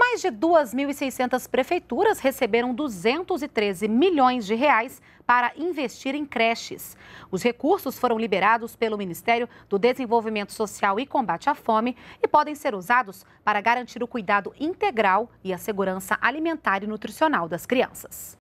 Mais de 2.600 prefeituras receberam 213 milhões de reais para investir em creches. Os recursos foram liberados pelo Ministério do Desenvolvimento Social e Combate à Fome e podem ser usados para garantir o cuidado integral e a segurança alimentar e nutricional das crianças.